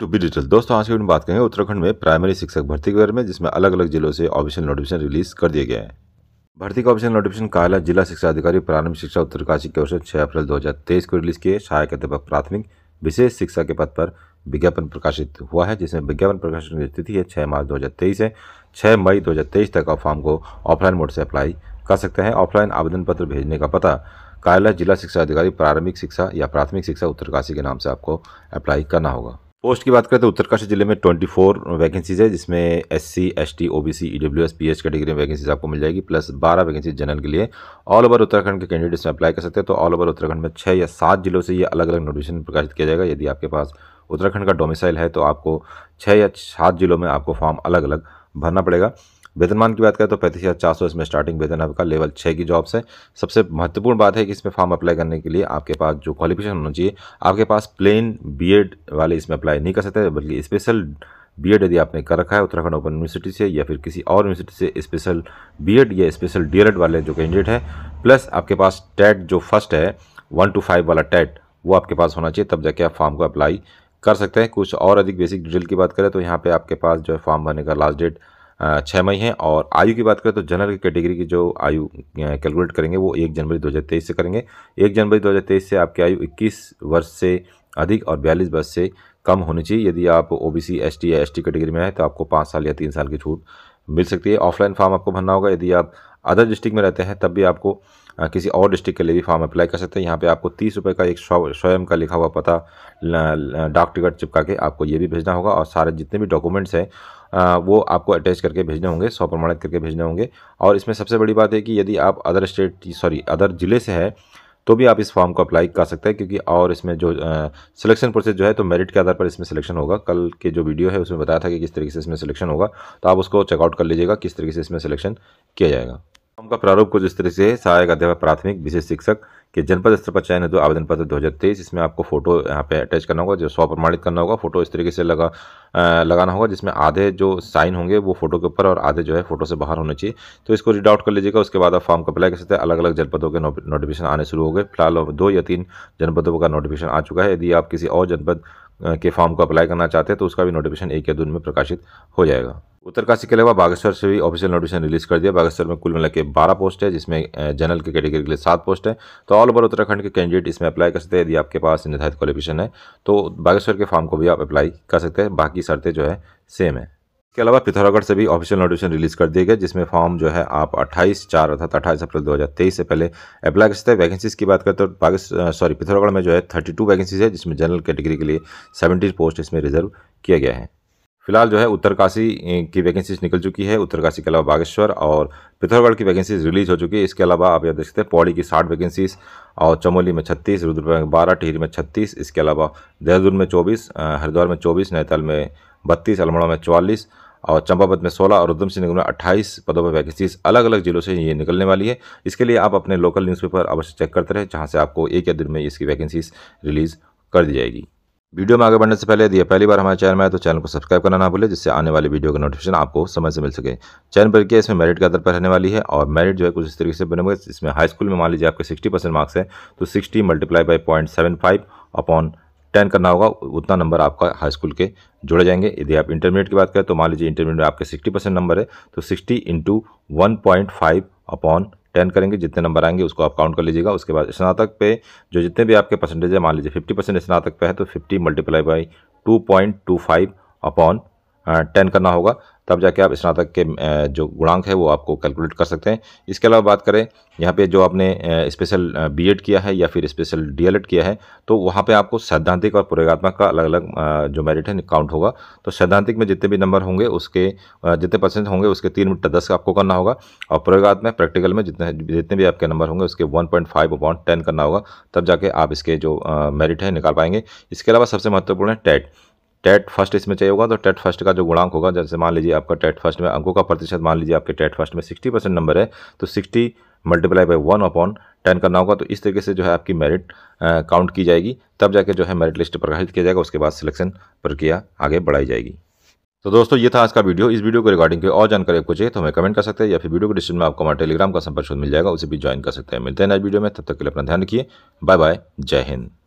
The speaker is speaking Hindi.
टू बी डिटेल दोस्तों आज के दिन बात करेंगे उत्तराखंड में प्राइमरी शिक्षक भर्ती के बारे में जिसमें अलग अलग जिलों से ऑफिशियल नोटिफिकेशन रिलीज कर दिया गया है भर्ती का ऑफिशियल नोटिफिकेशन कार्यालय जिला शिक्षा अधिकारी प्रारंभिक शिक्षा उत्तरकाशी के अवसर से छह अप्रैल दो को रिलीज किए सहायक अध्यापक प्राथमिक विशेष शिक्षा के पद पर विज्ञापन प्रकाशित हुआ है जिसमें विज्ञापन प्रकाशन की तिथि है छः मार्च दो है छः मई दो तक आप फॉर्म को ऑफलाइन मोड से अप्लाई कर सकते हैं ऑफलाइन आवेदन पत्र भेजने का पता कार्यालय जिला शिक्षा अधिकारी प्रारंभिक शिक्षा या प्राथमिक शिक्षा उत्तरकाशी के नाम से आपको अप्लाई करना होगा पोस्ट की बात करें तो उत्तरकाशी जिले में 24 वैकेंसीज है जिसमें S C S T O B C E W S P H category में वैकेंसीज आपको मिल जाएगी प्लस 12 वैकेंसी जनरल के लिए ऑल ओवर उत्तराखंड के कैंडिडेट्स में अप्लाई कर सकते हैं तो ऑल ओवर उत्तराखंड में छः या सात जिलों से ये अलग अलग नोटिफिकेशन प्रकाशित किया जाएगा यदि आपके पास उत्तराखंड का डोमिसाइल है तो आपको छः या सात जिलों में आपको फॉर्म अलग अलग भरना पड़ेगा वेतनमान की बात करें तो पैंतीस हज़ार चार सौ इसमें स्टार्टिंग वेतन आपका लेवल छः की जॉब्स है सबसे महत्वपूर्ण बात है कि इसमें फॉर्म अप्लाई करने के लिए आपके पास जो क्वालिफिकेशन होना चाहिए आपके पास प्लेन बी वाले इसमें अप्लाई नहीं कर सकते बल्कि स्पेशल बी यदि आपने कर रखा है उत्तराखंड ओपन यूनिवर्सिटी से या फिर किसी और यूनिवर्सिटी से स्पेशल बी या स्पेशल डी वाले जो कैंडिडेट है प्लस आपके पास टेट जो फर्स्ट है वन टू फाइव वाला टेट वो आपके पास होना चाहिए तब जाके आप फॉर्म को अप्लाई कर सकते हैं कुछ और अधिक बेसिक डिटेल की बात करें तो यहाँ पे आपके पास जो है फॉर्म भरने का लास्ट डेट छः मई है और आयु की बात करें तो जनरल कैटेगरी की जो आयु कैलकुलेट करेंगे वो एक जनवरी 2023 से करेंगे एक जनवरी 2023 से आपकी आयु 21 वर्ष से अधिक और बयालीस वर्ष से कम होनी चाहिए यदि आप O B C S T या एस टी कैटेगरी में हैं तो आपको पाँच साल या तीन साल की छूट मिल सकती है ऑफलाइन फॉर्म आपको भरना होगा यदि आप अदर डिस्ट्रिक्ट में रहते हैं तब भी आपको किसी और डिस्ट्रिक्ट के लिए भी फॉर्म अप्लाई कर सकते हैं यहाँ पे आपको तीस रुपये का एक स्वयं का लिखा हुआ पता डाक टिकट चिपका के आपको ये भी भेजना होगा और सारे जितने भी डॉक्यूमेंट्स हैं वो आपको अटैच करके भेजने होंगे सौ प्रमाणित करके भेजने होंगे और इसमें सबसे बड़ी बात है कि यदि आप अदर स्टेट सॉरी अदर ज़िले से है तो भी आप इस फॉर्म को अप्लाई कर सकते हैं क्योंकि और इसमें जो सिलेक्शन प्रोसेस जो है तो मेरिट के आधार पर इसमें सिलेक्शन होगा कल के जो वीडियो है उसमें बताया था कि किस तरीके से इसमें सिलेक्शन होगा तो आप उसको चेकआउट कर लीजिएगा किस तरीके से इसमें सिलेक्शन किया जाएगा फॉर्म का प्रारूप कुछ इस तरीके से सहायक अध्यापक प्राथमिक विशेष शिक्षक कि जनपद स्तर पर चयन हेतु तो आवेदन पत्र दो हज़ार तेईस इसमें आपको फोटो यहाँ पे अटैच करना होगा जो स्व प्रमाणित करना होगा फोटो इस तरीके से लगा आ, लगाना होगा जिसमें आधे जो साइन होंगे वो फोटो के ऊपर और आधे जो है फोटो से बाहर होने चाहिए तो इसको रीड आउट कर लीजिएगा उसके बाद आप फॉर्म को अप्लाई कर सकते हैं अलग अलग जनपदों के नोटिफिकेशन आने शुरू हो गए फिलहाल दो या तीन जनपदों का नोटिफिकेशन आ चुका है यदि आप किसी और जनपद के फॉर्म को अप्लाई करना चाहते हैं तो उसका भी नोटिफिकेशन एक या दिन में प्रकाशित हो जाएगा उत्तरकाशी के अलावा बागेश्वर से भी ऑफिशियल नोटिफिकेशन रिलीज कर दिया बागेश्वर में कुल मिला के बारह पोस्ट है जिसमें जनरल के कैटेगरी के लिए सात पोस्ट है तो ऑल ओवर उत्तराखंड के कैंडिडेट इसमें अप्लाई कर सकते हैं यदि आपके पास निर्धारित क्वालिफिकेशन है तो बागेश्वर के फॉर्म को भी आप अप्लाई कर सकते हैं बाकी शर्तें जो है सेम है इसके अलावा पिथौरागढ़ से भी ऑफिशियल नोटिफिकेशन रिलीज कर दिया गया जिसमें फॉर्म जो है आप 28 चार अर्थात 28 अप्रैल 2023 से पहले अप्लाई कर सकते हैं वैकेंसीज की बात करें तो सॉरी पिथौरागढ़ में जो है 32 वैकेंसीज है जिसमें जनरल कैटेगरी के लिए 70 पोस्ट इसमें रिजर्व किया गया है फिलहाल जो है उत्तरकाशी की वैकेंसीज निकल चुकी है उत्तरकाशी के अलावा बागेश्वर और पिथौरगढ़ की वैकेंसीज रिलीज हो चुकी है इसके अलावा आप यह देख सकते हैं पौड़ी की साठ वैकेंसीज और चमोली में छत्तीस रुद्रप्रयाग में बारह टिहरी में छत्तीस इसके अलावा देहरादून में चौबीस हरिद्वार में चौबीस नैताल में बत्तीस अल्मोड़ा में चौवालीस और चंपावत में 16 और उधम सिंह नगर में 28 पदों पर वैकेंसीज अलग अलग जिलों से ये निकलने वाली है इसके लिए आप अपने लोकल न्यूज़पेपर अवश्य चेक करते रहें जहाँ से आपको एक या दिन में इसकी वैकेंसीज रिलीज़ कर दी जाएगी वीडियो में आगे बढ़ने से पहले यदि पहली बार हमारे चैनल में आए तो चैनल को सब्सक्राइब करना ना भूलें जिससे आने वाली वीडियो का नोटिफिकेशन आपको समय से मिल सके चयन प्रक्रिया इसमें मेरिट के आधार पर रहने वाली है और मेरिट जो है कुछ इस तरीके से हुए इसमें हाई स्कूल में मान लीजिए आपके सिक्सटी परसेंट मार्क्स है तो sixty multiply by point seven five upon ten करना होगा उतना नंबर आपका हाई स्कूल के जुड़े जाएंगे यदि आप इंटरमीडिएट की बात करें तो मान लीजिए इंटरमीडिएट में आपके सिक्सटी परसेंट नंबर है तो sixty into one point five upon ten करेंगे जितने नंबर आएंगे उसको आप काउंट कर लीजिएगा उसके बाद स्नातक पे जो जितने भी आपके परसेंटेज है मान लीजिए फिफ्टी परसेंट स्नातक पे है तो fifty multiply by two point two five upon ten करना होगा तब जाके आप स्नातक के जो गुणांक है वो आपको कैलकुलेट कर सकते हैं इसके अलावा बात करें यहाँ पे जो आपने स्पेशल बीएड किया है या फिर स्पेशल डीएलएड किया है तो वहाँ पे आपको सैद्धांतिक और प्रयोगात्मक का अलग अलग जो मेरिट है काउंट होगा तो सैद्धांतिक में जितने भी नंबर होंगे उसके जितने परसेंट होंगे उसके तीन मिनट दस आपको करना होगा और प्रयोगात्मक प्रैक्टिकल में जितने जितने भी आपके नंबर होंगे उसके one point five upon ten करना होगा तब जाके आप इसके जो मेरिट है निकाल पाएंगे इसके अलावा सबसे महत्वपूर्ण है टेट टेट फर्स्ट इसमें चाहिए होगा तो टेट फर्स्ट का जो गुणांक होगा जैसे मान लीजिए आपका टेट फर्स्ट में अंकों का प्रतिशत मान लीजिए आपके टेट फर्स्ट में सिक्सटी परसेंट नंबर है तो sixty multiply by one upon ten करना होगा तो इस तरीके से जो है आपकी मेरिट काउंट की जाएगी तब जाके जो है मेरिट लिस्ट प्रकाशित किया जाएगा उसके बाद सिलेक्शन प्रक्रिया आगे बढ़ाई जाएगी तो दोस्तों ये था आज का वीडियो इस वीडियो को रिगार्डिंग कोई और जानकारी आपको चाहिए तो हमें कमेंट कर सकते हैं या फिर वीडियो के डिस्क्रिप्शन में आपको हमारे टेलीग्राम का संपर्क मिल जाएगा उसे भी ज्वाइन कर सकते हैं मिलते हैं नए वीडियो में तब तक के लिए अपना ध्यान रखिए बाय बाय जय हिंद